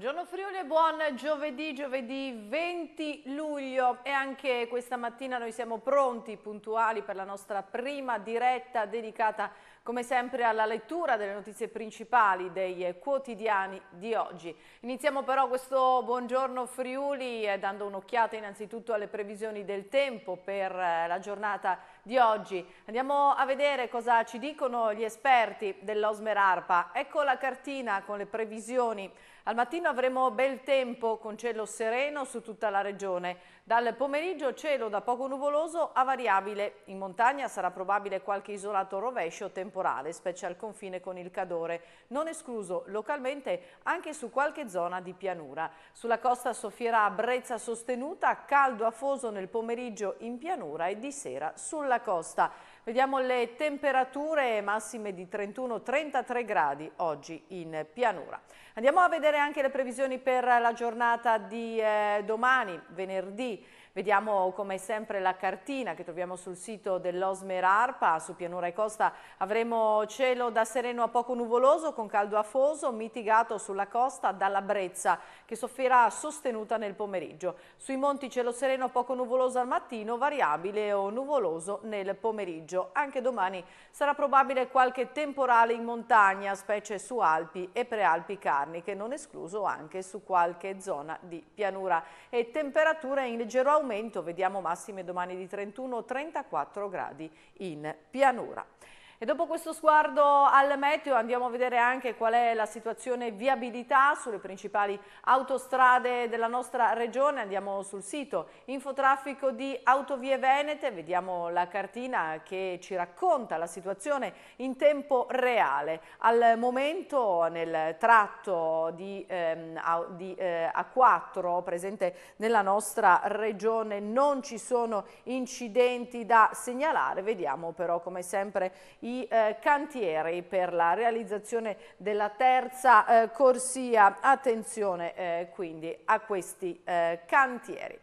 Buongiorno Friuli e buon giovedì, giovedì 20 luglio e anche questa mattina noi siamo pronti, puntuali per la nostra prima diretta dedicata come sempre alla lettura delle notizie principali dei quotidiani di oggi. Iniziamo però questo buongiorno Friuli eh, dando un'occhiata innanzitutto alle previsioni del tempo per eh, la giornata di oggi. Andiamo a vedere cosa ci dicono gli esperti dell'Osmer Arpa. Ecco la cartina con le previsioni al mattino avremo bel tempo con cielo sereno su tutta la regione. Dal pomeriggio cielo da poco nuvoloso a variabile. In montagna sarà probabile qualche isolato rovescio temporale, specie al confine con il Cadore, non escluso localmente anche su qualche zona di pianura. Sulla costa soffierà brezza sostenuta, caldo afoso nel pomeriggio in pianura e di sera sulla costa. Vediamo le temperature massime di 31-33 gradi oggi in pianura. Andiamo a vedere anche le previsioni per la giornata di eh, domani, venerdì. Vediamo come sempre la cartina che troviamo sul sito dell'Osmer Arpa, su pianura e costa avremo cielo da sereno a poco nuvoloso con caldo afoso, mitigato sulla costa dalla brezza che soffrirà sostenuta nel pomeriggio. Sui monti cielo sereno a poco nuvoloso al mattino, variabile o nuvoloso nel pomeriggio. Anche domani sarà probabile qualche temporale in montagna, specie su Alpi e Prealpi Carniche, non escluso anche su qualche zona di pianura. E temperature in leggero aumento aumento, vediamo massime domani di 31-34 gradi in pianura. E dopo questo sguardo al meteo andiamo a vedere anche qual è la situazione viabilità sulle principali autostrade della nostra regione. Andiamo sul sito Infotraffico di Autovie Venete, vediamo la cartina che ci racconta la situazione in tempo reale. Al momento nel tratto di, ehm, di eh, A4 presente nella nostra regione non ci sono incidenti da segnalare, vediamo però come sempre i i eh, cantieri per la realizzazione della terza eh, corsia. Attenzione eh, quindi a questi eh, cantieri.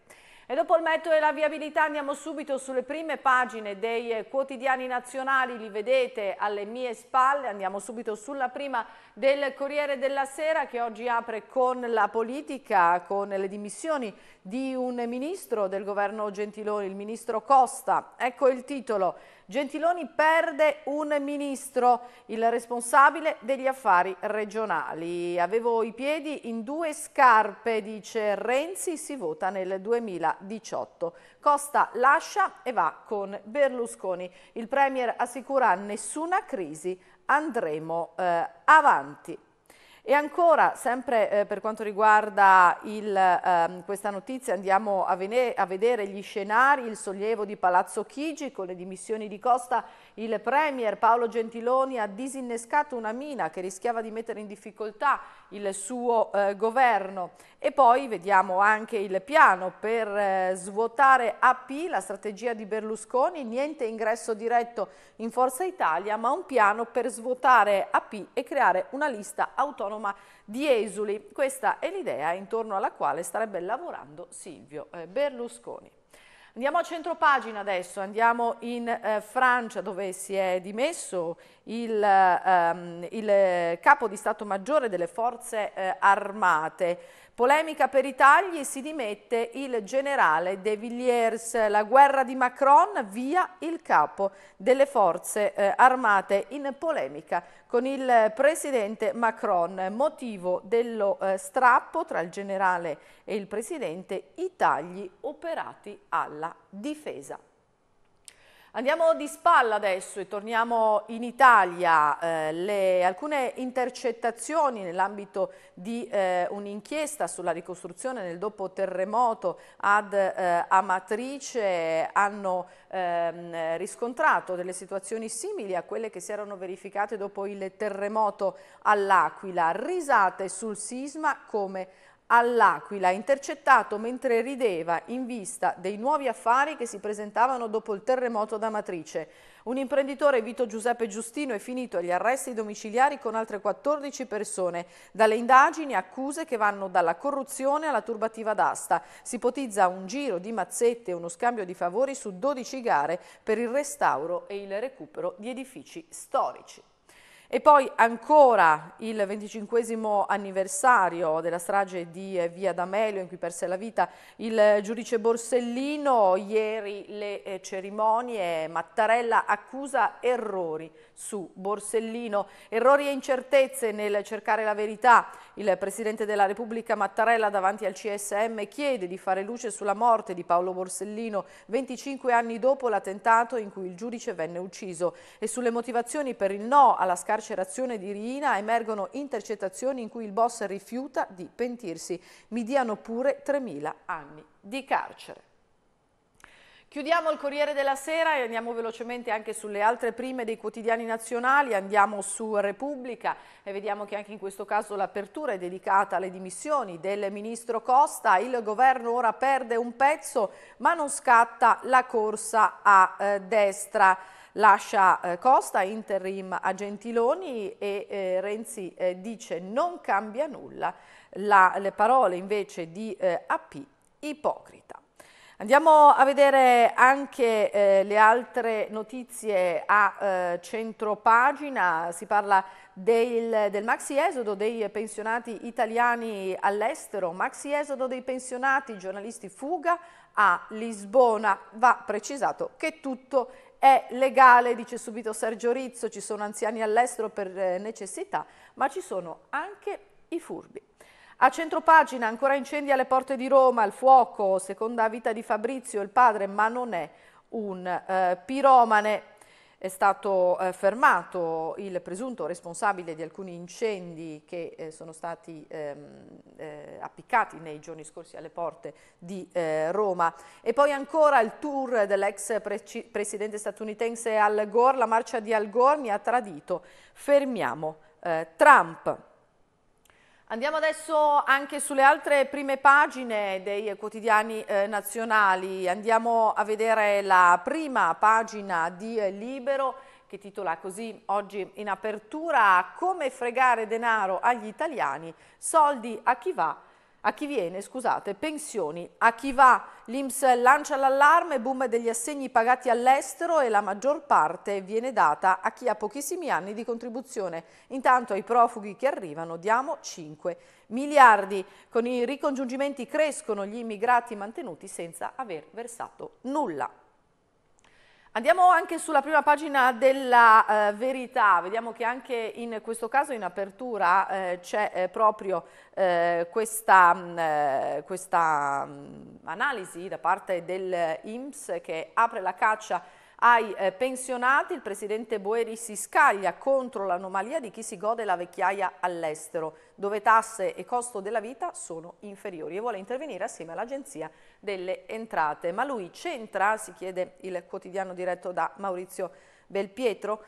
E dopo il metodo e la viabilità andiamo subito sulle prime pagine dei eh, quotidiani nazionali, li vedete alle mie spalle, andiamo subito sulla prima del Corriere della Sera che oggi apre con la politica, con le dimissioni di un ministro del governo Gentiloni, il ministro Costa. Ecco il titolo. Gentiloni perde un ministro, il responsabile degli affari regionali. Avevo i piedi in due scarpe, dice Renzi, si vota nel 2018. Costa lascia e va con Berlusconi. Il Premier assicura nessuna crisi, andremo eh, avanti. E ancora, sempre eh, per quanto riguarda il, eh, questa notizia, andiamo a, a vedere gli scenari, il sollievo di Palazzo Chigi con le dimissioni di Costa il Premier Paolo Gentiloni ha disinnescato una mina che rischiava di mettere in difficoltà il suo eh, governo. E poi vediamo anche il piano per eh, svuotare AP, la strategia di Berlusconi, niente ingresso diretto in Forza Italia, ma un piano per svuotare AP e creare una lista autonoma di esuli. Questa è l'idea intorno alla quale starebbe lavorando Silvio eh, Berlusconi. Andiamo a centropagina adesso, andiamo in eh, Francia dove si è dimesso il, ehm, il, eh, capo di Stato Maggiore delle Forze eh, Armate. Polemica per i tagli, si dimette il generale De Villiers. La guerra di Macron, via il capo delle forze eh, armate in polemica con il presidente Macron. Motivo dello eh, strappo tra il generale e il presidente, i tagli operati alla difesa. Andiamo di spalla adesso e torniamo in Italia. Eh, le, alcune intercettazioni nell'ambito di eh, un'inchiesta sulla ricostruzione nel dopo terremoto ad eh, Amatrice hanno ehm, riscontrato delle situazioni simili a quelle che si erano verificate dopo il terremoto all'Aquila. Risate sul sisma come all'Aquila, intercettato mentre rideva in vista dei nuovi affari che si presentavano dopo il terremoto da Matrice. Un imprenditore, Vito Giuseppe Giustino, è finito agli arresti domiciliari con altre 14 persone. Dalle indagini accuse che vanno dalla corruzione alla turbativa d'asta. Si ipotizza un giro di mazzette e uno scambio di favori su 12 gare per il restauro e il recupero di edifici storici. E poi ancora il 25 anniversario della strage di eh, Via D'Amelio in cui perse la vita il giudice Borsellino, ieri le eh, cerimonie, Mattarella accusa errori su Borsellino, errori e incertezze nel cercare la verità. Il Presidente della Repubblica Mattarella davanti al CSM chiede di fare luce sulla morte di Paolo Borsellino 25 anni dopo l'attentato in cui il giudice venne ucciso e sulle motivazioni per il no alla scarica carcerazione di Riina emergono intercettazioni in cui il boss rifiuta di pentirsi. Mi diano pure 3.000 anni di carcere. Chiudiamo il Corriere della Sera e andiamo velocemente anche sulle altre prime dei quotidiani nazionali, andiamo su Repubblica e vediamo che anche in questo caso l'apertura è dedicata alle dimissioni del ministro Costa, il governo ora perde un pezzo ma non scatta la corsa a eh, destra lascia eh, Costa interim a Gentiloni e eh, Renzi eh, dice non cambia nulla, la, le parole invece di eh, AP ipocrita. Andiamo a vedere anche eh, le altre notizie a eh, pagina, si parla del, del, maxi esodo dei pensionati italiani all'estero, maxi esodo dei pensionati, giornalisti fuga a Lisbona, va precisato che tutto è legale, dice subito Sergio Rizzo, ci sono anziani all'estero per eh, necessità, ma ci sono anche i furbi. A centropagina ancora incendi alle porte di Roma, il fuoco, seconda vita di Fabrizio, il padre, ma non è un eh, piromane. È stato eh, fermato il presunto responsabile di alcuni incendi che eh, sono stati ehm, eh, appiccati nei giorni scorsi alle porte di eh, Roma. E poi ancora il tour dell'ex pre presidente statunitense Al Gore, la marcia di Al Gore mi ha tradito, fermiamo eh, Trump. Andiamo adesso anche sulle altre prime pagine dei quotidiani eh, nazionali. Andiamo a vedere la prima pagina di Libero che titola così oggi in apertura Come fregare denaro agli italiani, soldi a chi va a chi viene, scusate, pensioni, a chi va, l'Inps lancia l'allarme, boom degli assegni pagati all'estero e la maggior parte viene data a chi ha pochissimi anni di contribuzione. Intanto ai profughi che arrivano diamo 5 miliardi. Con i ricongiungimenti crescono gli immigrati mantenuti senza aver versato nulla. Andiamo anche sulla prima pagina della eh, verità, vediamo che anche in questo caso in apertura eh, c'è eh, proprio eh, questa, mh, mm, eh, questa mh, mm, analisi da parte dell'Inps che apre la caccia ai eh, pensionati, il presidente Boeri si scaglia contro l'anomalia di chi si gode la vecchiaia all'estero dove tasse e costo della vita sono inferiori e vuole intervenire assieme all'Agenzia delle Entrate. Ma lui c'entra, si chiede il quotidiano diretto da Maurizio Belpietro,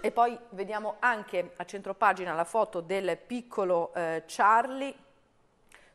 e poi vediamo anche a centropagina la foto del piccolo eh, Charlie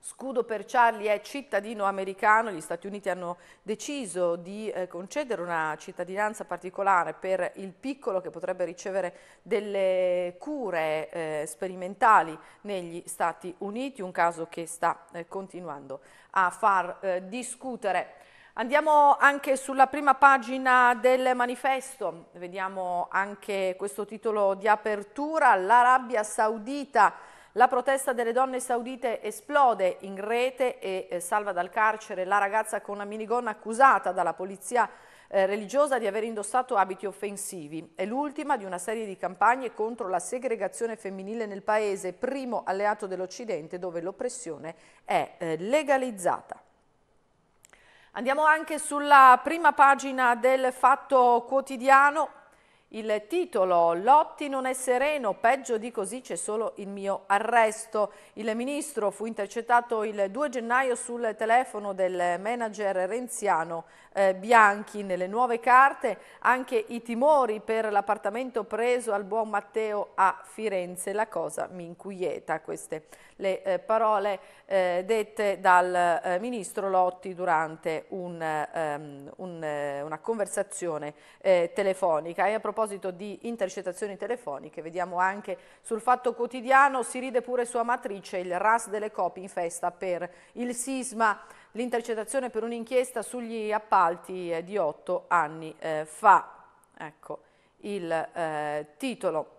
Scudo per Charlie è cittadino americano, gli Stati Uniti hanno deciso di eh, concedere una cittadinanza particolare per il piccolo che potrebbe ricevere delle cure eh, sperimentali negli Stati Uniti, un caso che sta eh, continuando a far eh, discutere. Andiamo anche sulla prima pagina del manifesto, vediamo anche questo titolo di apertura, l'Arabia Saudita la protesta delle donne saudite esplode in rete e eh, salva dal carcere la ragazza con una minigonna accusata dalla polizia eh, religiosa di aver indossato abiti offensivi. È l'ultima di una serie di campagne contro la segregazione femminile nel paese, primo alleato dell'Occidente dove l'oppressione è eh, legalizzata. Andiamo anche sulla prima pagina del Fatto Quotidiano, il titolo Lotti non è sereno, peggio di così c'è solo il mio arresto. Il ministro fu intercettato il 2 gennaio sul telefono del manager renziano eh, Bianchi. Nelle nuove carte anche i timori per l'appartamento preso al buon Matteo a Firenze. La cosa mi inquieta queste le eh, parole eh, dette dal eh, ministro Lotti durante un, ehm, un, eh, una conversazione eh, telefonica. E a proposito di intercettazioni telefoniche, vediamo anche sul fatto quotidiano, si ride pure su Amatrice, il RAS delle copie in festa per il sisma l'intercettazione per un'inchiesta sugli appalti eh, di otto anni eh, fa. Ecco il eh, titolo.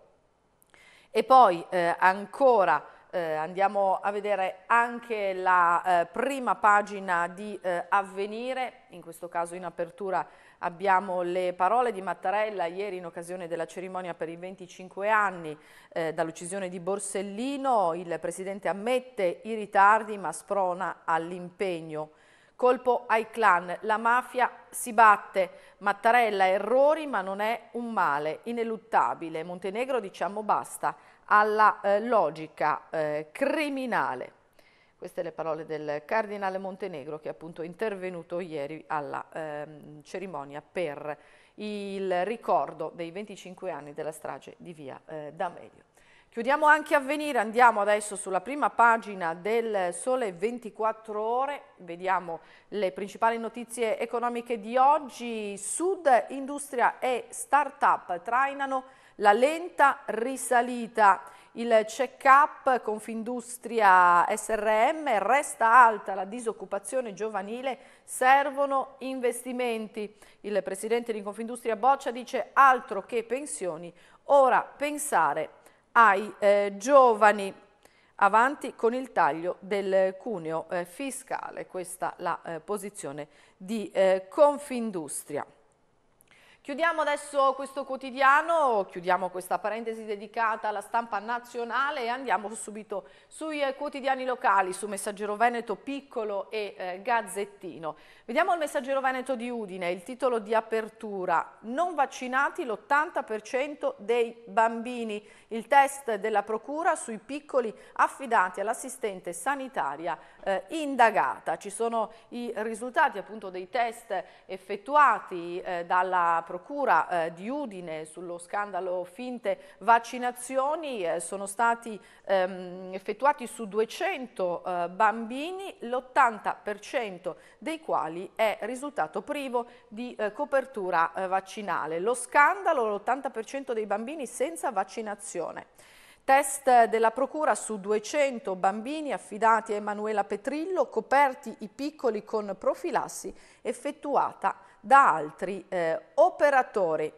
E poi eh, ancora eh, andiamo a vedere anche la eh, prima pagina di eh, Avvenire, in questo caso in apertura abbiamo le parole di Mattarella ieri in occasione della cerimonia per i 25 anni eh, dall'uccisione di Borsellino, il Presidente ammette i ritardi ma sprona all'impegno. Colpo ai clan, la mafia si batte, Mattarella errori ma non è un male, ineluttabile, Montenegro diciamo basta, alla eh, logica eh, criminale. Queste le parole del cardinale Montenegro che è appunto intervenuto ieri alla ehm, cerimonia per il ricordo dei 25 anni della strage di via eh, D'Amelio. Chiudiamo anche Avvenire, andiamo adesso sulla prima pagina del Sole 24 Ore, vediamo le principali notizie economiche di oggi. Sud, industria e start-up trainano la lenta risalita. Il check-up Confindustria SRM resta alta la disoccupazione giovanile, servono investimenti. Il presidente di Confindustria Boccia dice altro che pensioni, ora pensare ai eh, giovani. Avanti con il taglio del cuneo eh, fiscale, questa è la eh, posizione di eh, Confindustria. Chiudiamo adesso questo quotidiano, chiudiamo questa parentesi dedicata alla stampa nazionale e andiamo subito sui eh, quotidiani locali, su Messaggero Veneto Piccolo e eh, Gazzettino. Vediamo il Messaggero Veneto di Udine, il titolo di apertura, non vaccinati l'80% dei bambini, il test della procura sui piccoli affidati all'assistente sanitaria eh, indagata. Ci sono i risultati appunto dei test effettuati eh, dalla Procura eh, di Udine sullo scandalo finte vaccinazioni, eh, sono stati ehm, effettuati su 200 eh, bambini, l'80% dei quali è risultato privo di eh, copertura vaccinale. Lo scandalo, l'80% dei bambini senza vaccinazione. Test della Procura su 200 bambini affidati a Emanuela Petrillo, coperti i piccoli con profilassi effettuata da altri eh, operatori.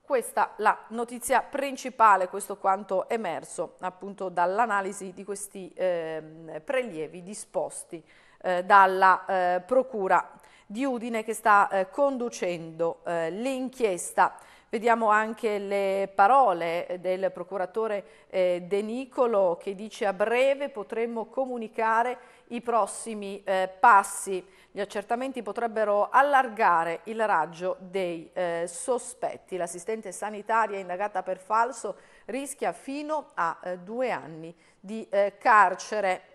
Questa la notizia principale, questo quanto emerso appunto dall'analisi di questi eh, prelievi disposti eh, dalla eh, Procura di Udine che sta eh, conducendo eh, l'inchiesta. Vediamo anche le parole del procuratore eh, De Nicolo che dice a breve potremmo comunicare i prossimi eh, passi. Gli accertamenti potrebbero allargare il raggio dei eh, sospetti. L'assistente sanitaria indagata per falso rischia fino a eh, due anni di eh, carcere.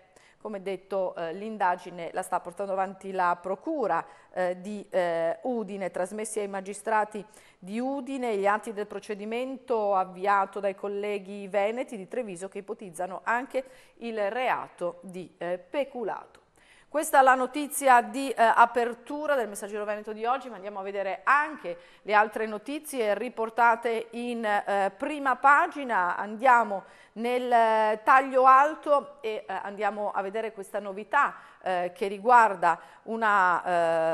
Come detto eh, l'indagine la sta portando avanti la Procura eh, di eh, Udine, trasmessi ai magistrati di Udine gli atti del procedimento avviato dai colleghi veneti di Treviso che ipotizzano anche il reato di eh, peculato. Questa è la notizia di eh, apertura del Messaggero Veneto di oggi, ma andiamo a vedere anche le altre notizie riportate in eh, prima pagina. Andiamo nel eh, taglio alto e eh, andiamo a vedere questa novità eh, che riguarda una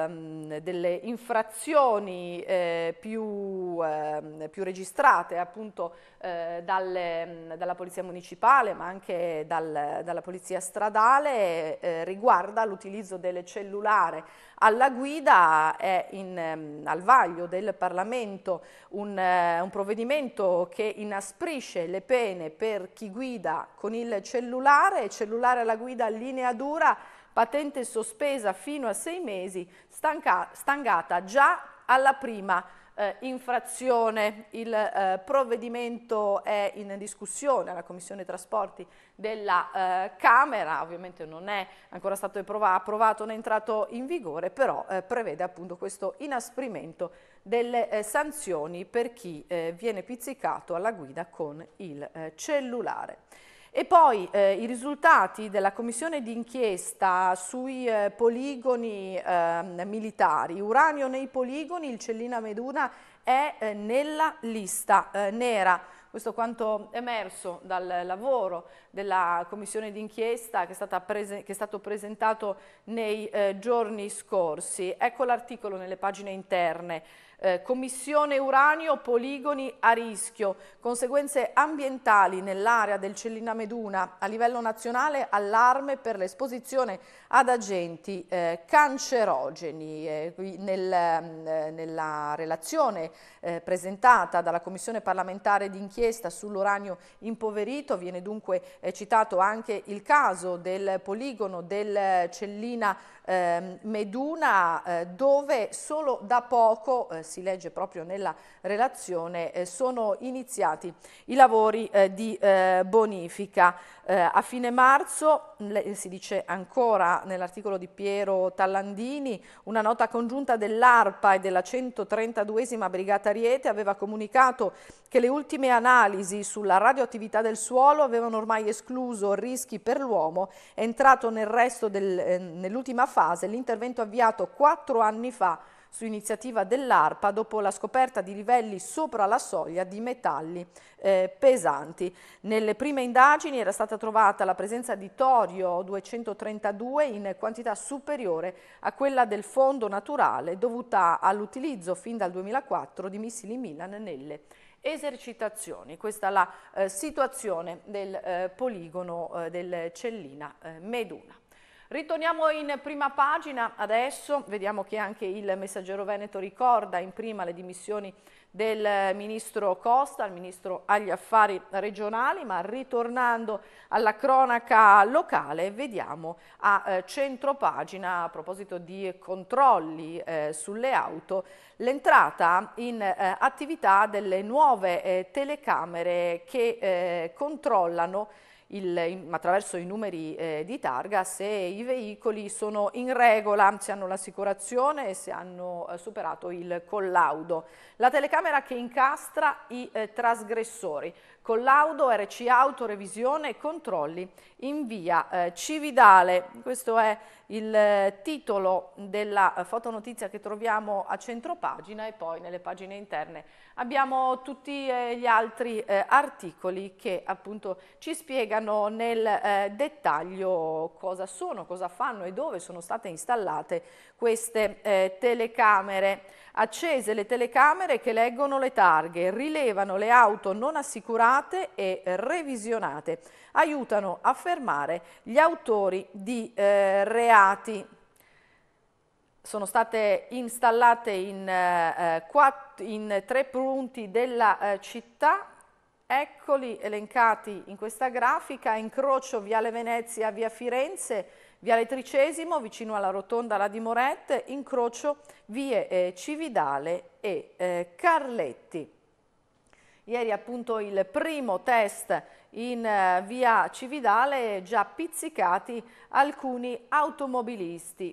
ehm, delle infrazioni eh, più, ehm, più, registrate appunto eh, dalle, dalla Polizia Municipale ma anche dal, dalla Polizia Stradale eh, riguarda l'utilizzo del cellulare alla guida è in, al vaglio del Parlamento un, un provvedimento che inasprisce le pene per chi guida con il cellulare, cellulare alla guida a linea dura patente sospesa fino a sei mesi, stanca, stangata già alla prima eh, infrazione. Il eh, provvedimento è in discussione alla Commissione Trasporti della eh, Camera, ovviamente non è ancora stato approvato né entrato in vigore, però eh, prevede appunto questo inasprimento delle eh, sanzioni per chi eh, viene pizzicato alla guida con il cellulare. E poi eh, i risultati della commissione d'inchiesta sui eh, poligoni eh, militari, uranio nei poligoni, il Cellina Meduna è eh, nella lista eh, nera. Questo quanto emerso dal lavoro della commissione d'inchiesta che, che, è stato presentato nei eh, giorni scorsi. Ecco l'articolo nelle pagine interne eh, Commissione Uranio Poligoni a rischio, conseguenze ambientali nell'area del Cellina Meduna, a livello nazionale allarme per l'esposizione ad agenti eh, cancerogeni. Eh, nel, mm, nella relazione eh, presentata dalla Commissione parlamentare d'inchiesta sull'uranio impoverito viene dunque eh, citato anche il caso del poligono del Cellina ehm, Meduna eh, dove solo da poco eh, si legge proprio nella relazione, eh, sono iniziati i lavori eh, di eh, bonifica. Eh, a fine marzo, si dice ancora nell'articolo di Piero Tallandini, una nota congiunta dell'ARPA e della 132esima Brigata Riete aveva comunicato che le ultime analisi sulla radioattività del suolo avevano ormai escluso rischi per l'uomo, è entrato nel resto del, eh, nell'ultima fase l'intervento avviato quattro anni fa su iniziativa dell'ARPA dopo la scoperta di livelli sopra la soglia di metalli eh, pesanti. Nelle prime indagini era stata trovata la presenza di torio 232 in quantità superiore a quella del fondo naturale dovuta all'utilizzo fin dal 2004 di missili Milan nelle esercitazioni. Questa è la eh, situazione del eh, poligono eh, del Cellina eh, Meduna. Ritorniamo in prima pagina adesso, vediamo che anche il messaggero Veneto ricorda in prima le dimissioni del ministro Costa, il ministro agli affari regionali, ma ritornando alla cronaca locale vediamo a eh, centro pagina a proposito di controlli eh, sulle auto l'entrata in eh, attività delle nuove eh, telecamere che eh, controllano il, in, attraverso i numeri eh, di targa se i veicoli sono in regola, se hanno l'assicurazione e se hanno eh, superato il collaudo. La telecamera che incastra i eh, trasgressori collaudo, RC auto, revisione e controlli in via eh, Cividale. Questo è il eh, titolo della eh, fotonotizia che troviamo a centro pagina e poi nelle pagine interne abbiamo tutti eh, gli altri eh, articoli che appunto ci spiegano nel eh, dettaglio cosa sono, cosa fanno e dove sono state installate queste eh, telecamere accese le telecamere che leggono le targhe, rilevano le auto non assicurate e revisionate, aiutano a fermare gli autori di eh, reati. Sono state installate in, eh, eh quattro, in tre punti della eh, città, eccoli elencati in questa grafica, incrocio Viale Venezia, Via Firenze, Viale Tricesimo, vicino alla rotonda La di Morette, incrocio vie eh, Cividale e eh, Carletti. Ieri appunto il primo test in eh, via Cividale, già pizzicati alcuni automobilisti.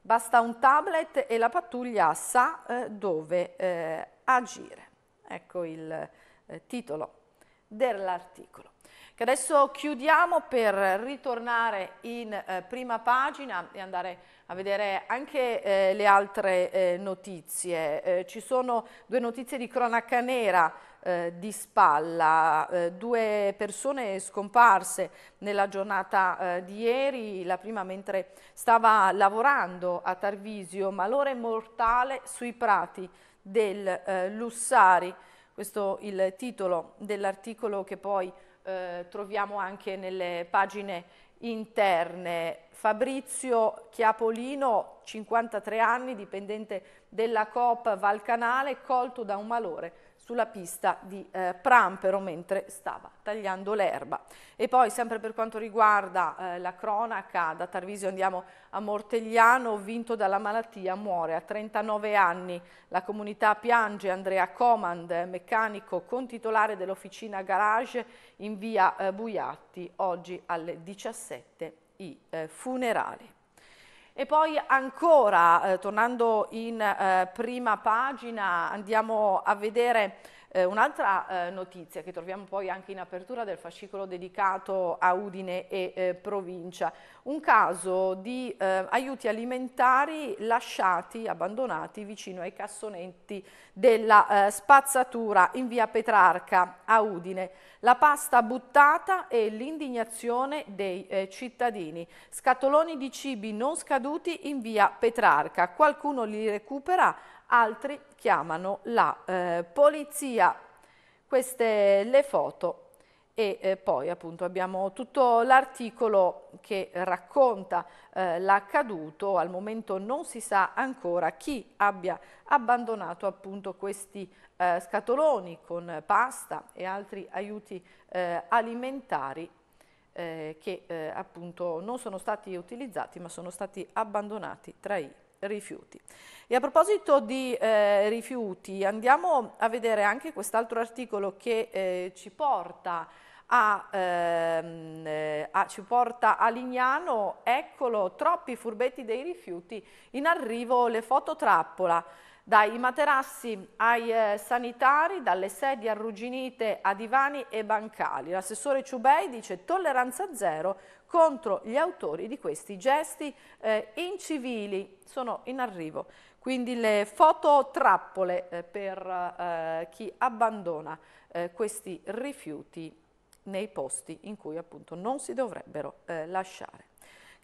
Basta un tablet e la pattuglia sa eh, dove eh, agire. Ecco il eh, titolo dell'articolo che adesso chiudiamo per ritornare in eh, prima pagina e andare a vedere anche eh, le altre eh, notizie. Eh, ci sono due notizie di cronaca nera eh, di spalla, eh, due persone scomparse nella giornata di ieri, la prima mentre stava lavorando a Tarvisio, malore mortale sui prati del Lussari, questo è il titolo dell'articolo che poi eh, troviamo anche nelle pagine interne. Fabrizio Chiapolino, 53 anni, dipendente della Coop Valcanale, colto da un malore sulla pista di eh, Prampero mentre stava tagliando l'erba. E poi sempre per quanto riguarda eh, la cronaca, da Tarvisio andiamo a Mortegliano, vinto dalla malattia, muore a 39 anni. La comunità piange Andrea Comand, meccanico con titolare dell'officina Garage in via eh, Buiatti, oggi alle 17 i eh, funerali. E poi ancora, eh, tornando in eh, prima pagina, andiamo a vedere eh, un'altra eh, notizia che troviamo poi anche in apertura del fascicolo dedicato a Udine e eh, provincia, un caso di eh, aiuti alimentari lasciati, abbandonati vicino ai cassonetti della eh, spazzatura in via Petrarca a Udine, la pasta buttata e l'indignazione dei eh, cittadini, scatoloni di cibi non scaduti in via Petrarca, qualcuno li recupera altri chiamano la eh, polizia. Queste le foto e eh, poi appunto abbiamo tutto l'articolo che racconta eh, l'accaduto, al momento non si sa ancora chi abbia abbandonato appunto questi eh, scatoloni con pasta e altri aiuti eh, alimentari eh, che appunto non sono stati utilizzati ma sono stati abbandonati tra i rifiuti. E a proposito di eh, rifiuti, andiamo a vedere anche quest'altro articolo che eh, ci, porta a, ehm, eh, a, ci porta a Lignano, eccolo, troppi furbetti dei rifiuti, in arrivo le foto trappola dai materassi ai eh, sanitari, dalle sedie arrugginite a divani e bancali. L'assessore Ciubei dice tolleranza zero contro gli autori di questi gesti eh, incivili. Sono in arrivo quindi le fototrappole eh, per eh, chi abbandona eh, questi rifiuti nei posti in cui appunto non si dovrebbero lasciare.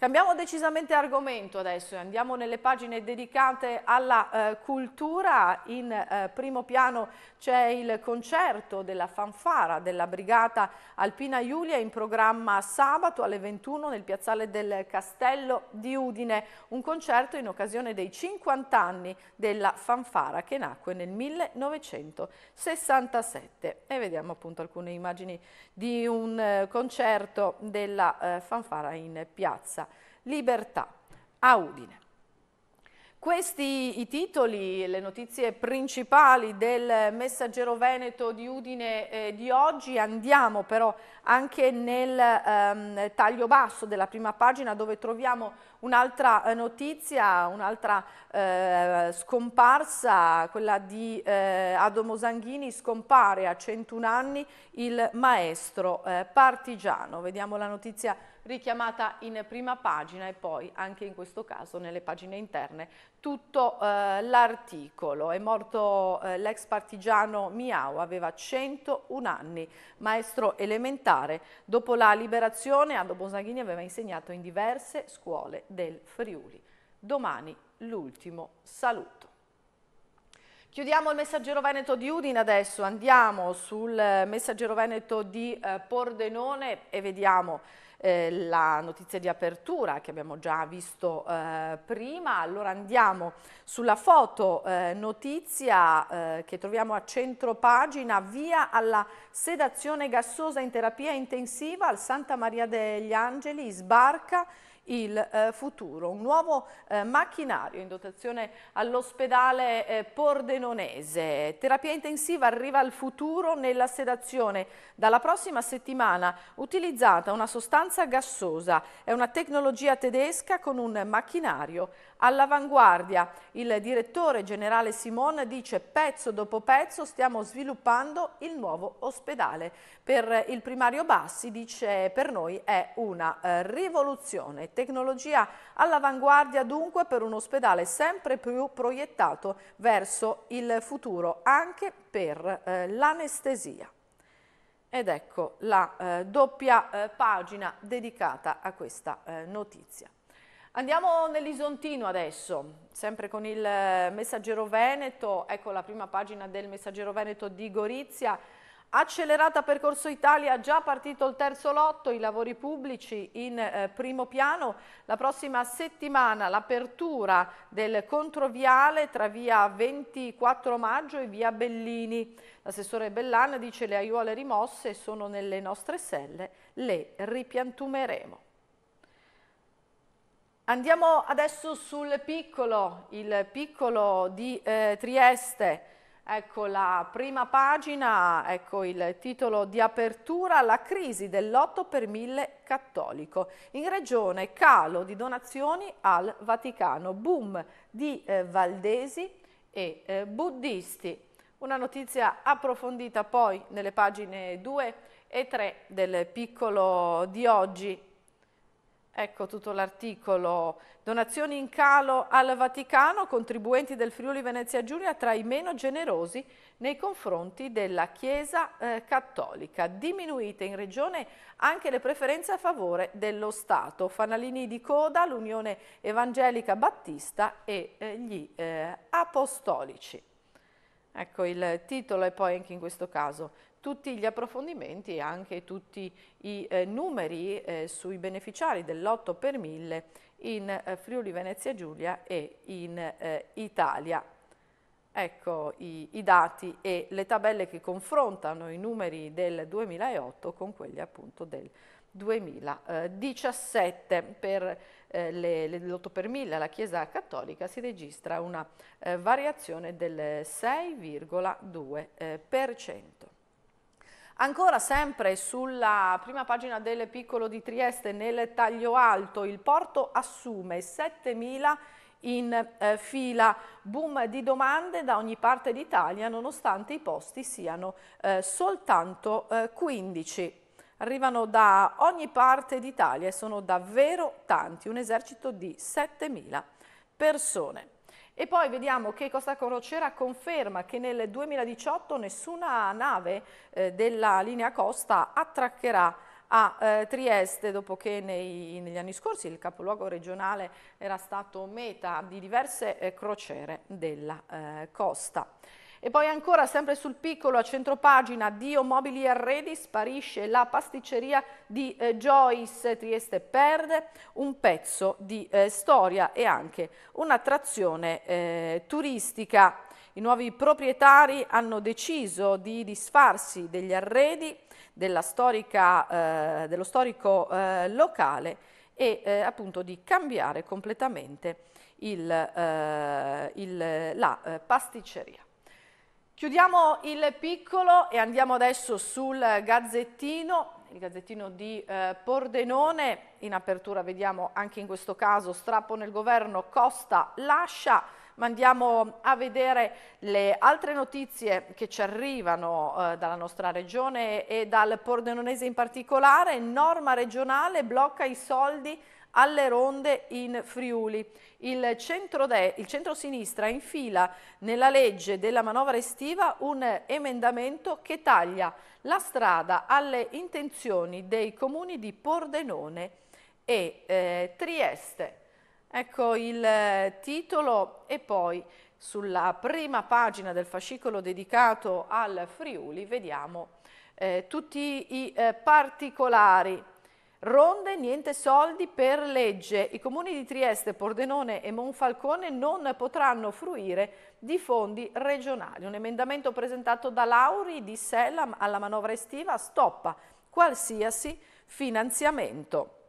Cambiamo decisamente argomento adesso, e andiamo nelle pagine dedicate alla eh, cultura, in eh, primo piano c'è il concerto della fanfara della Brigata Alpina Giulia in programma sabato alle 21 nel piazzale del Castello di Udine, un concerto in occasione dei 50 anni della fanfara che nacque nel 1967 e vediamo appunto alcune immagini di un eh, concerto della eh, fanfara in piazza. Libertà, a Udine. Questi i titoli, le notizie principali del Messaggero Veneto di Udine eh, di oggi. Andiamo però anche nel ehm, taglio basso della prima pagina dove troviamo un'altra eh, notizia, un'altra eh, scomparsa, quella di eh, Adomo Sanghini, scompare a 101 anni il maestro eh, partigiano. Vediamo la notizia richiamata in prima pagina e poi anche in questo caso nelle pagine interne tutto eh, l'articolo. È morto eh, l'ex partigiano Miao, aveva 101 anni, maestro elementare. Dopo la liberazione Aldo Bonsaghini aveva insegnato in diverse scuole del Friuli. Domani l'ultimo saluto. Chiudiamo il messaggero Veneto di Udine adesso, andiamo sul eh, messaggero Veneto di eh, Pordenone e vediamo eh, la notizia di apertura che abbiamo già visto eh, prima. Allora andiamo sulla foto eh, notizia eh, che troviamo a centro pagina, via alla sedazione gassosa in terapia intensiva al Santa Maria degli Angeli, sbarca il eh, futuro. Un nuovo eh, macchinario in dotazione all'ospedale eh, Pordenonese. Terapia intensiva arriva al futuro nella sedazione. Dalla prossima settimana utilizzata una sostanza gassosa. È una tecnologia tedesca con un macchinario all'avanguardia. Il direttore generale Simone dice pezzo dopo pezzo stiamo sviluppando il nuovo ospedale. Per il primario Bassi dice per noi è una eh, rivoluzione, tecnologia all'avanguardia dunque per un ospedale sempre più proiettato verso il futuro anche per eh, l'anestesia. Ed ecco la eh, doppia eh, pagina dedicata a questa eh, notizia. Andiamo nell'Isontino adesso, sempre con il eh, Messaggero Veneto, ecco la prima pagina del Messaggero Veneto di Gorizia. Accelerata percorso Italia, già partito il terzo lotto, i lavori pubblici in eh, primo piano. La prossima settimana l'apertura del controviale tra via 24 maggio e via Bellini. L'assessore Bellana dice le aiuole rimosse sono nelle nostre selle, le ripiantumeremo. Andiamo adesso sul piccolo, il piccolo di eh, Trieste. Ecco la prima pagina, ecco il titolo di apertura, la crisi dell'8 per 1000 cattolico. In regione calo di donazioni al Vaticano, boom di eh, valdesi e eh, buddisti. Una notizia approfondita poi nelle pagine 2 e 3 del piccolo di oggi. Ecco tutto l'articolo. Donazioni in calo al Vaticano, contribuenti del Friuli Venezia Giulia tra i meno generosi nei confronti della Chiesa eh, Cattolica. Diminuite in Regione anche le preferenze a favore dello Stato. Fanalini di coda, l'Unione Evangelica Battista e eh, gli eh, Apostolici. Ecco il titolo e poi anche in questo caso tutti gli approfondimenti e anche tutti i eh, numeri eh, sui beneficiari dell'8 per 1000 in eh, Friuli Venezia Giulia e in eh, Italia. Ecco i, i, dati e le tabelle che confrontano i numeri del 2008 con quelli appunto del 2017. Per eh, l'8 per 1000 la Chiesa Cattolica si registra una eh, variazione del 6,2%. Eh, Ancora sempre sulla prima pagina del Piccolo di Trieste nel taglio alto il porto assume 7.000 in eh, fila boom di domande da ogni parte d'Italia nonostante i posti siano eh, soltanto eh, 15. Arrivano da ogni parte d'Italia e sono davvero tanti, un esercito di 7.000 persone. E poi vediamo che Costa Crociera conferma che nel 2018 nessuna nave eh, della linea Costa attraccherà a eh, Trieste, dopo che nei, negli anni scorsi il capoluogo regionale era stato meta di diverse eh, crociere della eh, costa. E poi ancora, sempre sul piccolo, a centropagina, Dio Mobili e Arredi, sparisce la pasticceria di eh, Joyce, Trieste perde un pezzo di eh, storia e anche un'attrazione eh, turistica. I nuovi proprietari hanno deciso di disfarsi degli arredi storica, eh, dello storico eh, locale e eh, appunto di cambiare completamente il, eh, il, la eh, pasticceria. Chiudiamo il piccolo e andiamo adesso sul gazzettino, il gazzettino di eh, Pordenone. In apertura vediamo anche in questo caso strappo nel governo, Costa lascia, ma andiamo a vedere le altre notizie che ci arrivano eh, dalla nostra regione e dal Pordenonese in particolare. Norma regionale blocca i soldi alle ronde in Friuli. Il, centro sinistra infila nella legge della manovra estiva un emendamento che taglia la strada alle intenzioni dei comuni di Pordenone e eh, Trieste. Ecco il eh, titolo e poi sulla prima pagina del fascicolo dedicato al Friuli vediamo eh, tutti i eh, particolari. Ronde, niente soldi per legge. I comuni di Trieste, Pordenone e Monfalcone non potranno fruire di fondi regionali. Un emendamento presentato da Lauri di Sella alla manovra estiva stoppa qualsiasi finanziamento.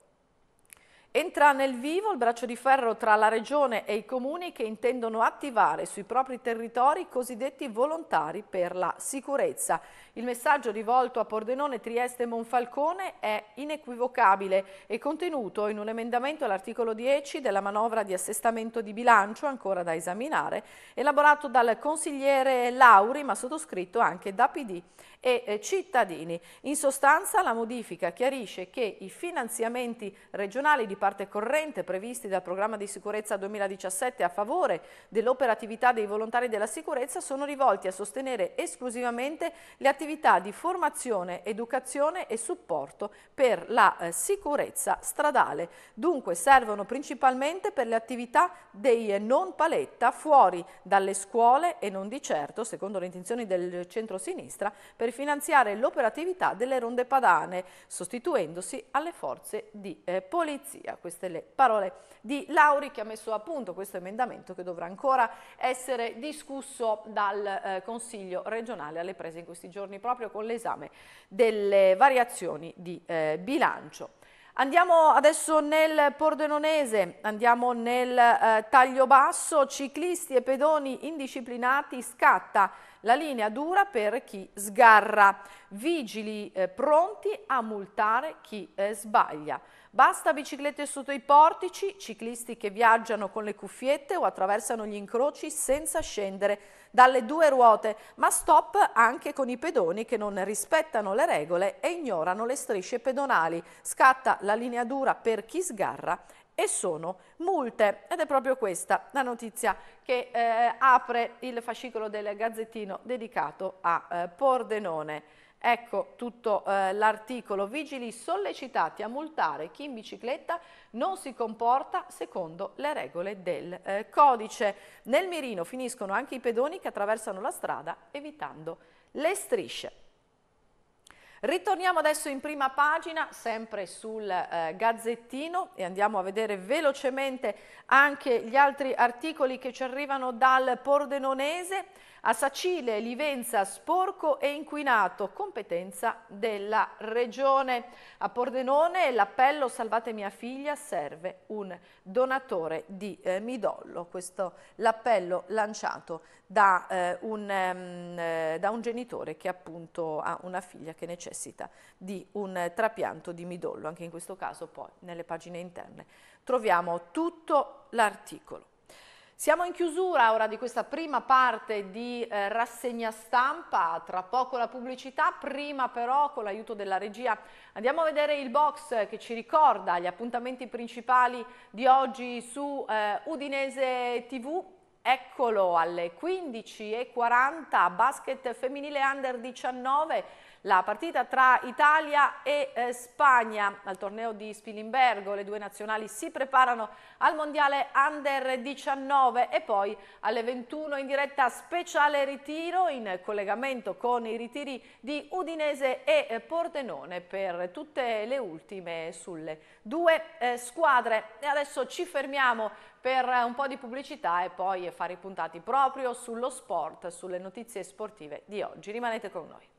Entra nel vivo il braccio di ferro tra la Regione e i comuni che intendono attivare sui propri territori i cosiddetti volontari per la sicurezza. Il messaggio rivolto a Pordenone, Trieste e Monfalcone è inequivocabile e contenuto in un emendamento all'articolo 10 della manovra di assestamento di bilancio, ancora da esaminare, elaborato dal consigliere Lauri ma sottoscritto anche da PD e eh, cittadini. In sostanza la modifica chiarisce che i finanziamenti regionali di parte corrente previsti dal programma di sicurezza 2017 a favore dell'operatività dei volontari della sicurezza sono rivolti a sostenere esclusivamente le attività di formazione, educazione e supporto per la eh, sicurezza stradale. Dunque servono principalmente per le attività dei eh, non paletta fuori dalle scuole e non di certo, secondo le intenzioni del centro-sinistra, per finanziare l'operatività delle ronde padane, sostituendosi alle forze di eh, polizia. Queste le parole di Lauri che ha messo a punto questo emendamento che dovrà ancora essere discusso dal eh, Consiglio regionale alle prese in questi giorni proprio con l'esame delle variazioni di eh, bilancio. Andiamo adesso nel Pordenonese, andiamo nel eh, taglio basso, ciclisti e pedoni indisciplinati scatta la linea dura per chi sgarra, vigili eh, pronti a multare chi eh, sbaglia. Basta biciclette sotto i portici, ciclisti che viaggiano con le cuffiette o attraversano gli incroci senza scendere dalle due ruote, ma stop anche con i pedoni che non rispettano le regole e ignorano le strisce pedonali. Scatta la linea dura per chi sgarra e sono multe. Ed è proprio questa la notizia che eh, apre il fascicolo del Gazzettino dedicato a eh, Pordenone. Ecco tutto eh, l'articolo. Vigili sollecitati a multare chi in bicicletta non si comporta secondo le regole del eh, codice. Nel mirino finiscono anche i pedoni che attraversano la strada evitando le strisce. Ritorniamo adesso in prima pagina, sempre sul eh, Gazzettino e andiamo a vedere velocemente anche gli altri articoli che ci arrivano dal Pordenonese. A Sacile, Livenza, sporco e inquinato, competenza della Regione. A Pordenone l'appello Salvate mia figlia serve un donatore di eh, midollo. Questo l'appello lanciato da, eh, un, ehm, eh, da un genitore che appunto ha una figlia che necessita di un trapianto di midollo. Anche in questo caso poi nelle pagine interne troviamo tutto l'articolo. Siamo in chiusura ora di questa prima parte di eh, rassegna stampa, tra poco la pubblicità, prima però con l'aiuto della regia andiamo a vedere il box che ci ricorda gli appuntamenti principali di oggi su eh, Udinese TV. Eccolo alle 15.40, basket femminile under 19 la partita tra Italia e eh, Spagna al torneo di Spilimbergo. Le due nazionali si preparano al mondiale Under 19 e poi alle 21 in diretta speciale ritiro in collegamento con i ritiri di Udinese e eh, Pordenone per tutte le ultime sulle due eh, squadre. E adesso ci fermiamo per un po' di pubblicità e poi fare i puntati proprio sullo sport, sulle notizie sportive di oggi. Rimanete con noi.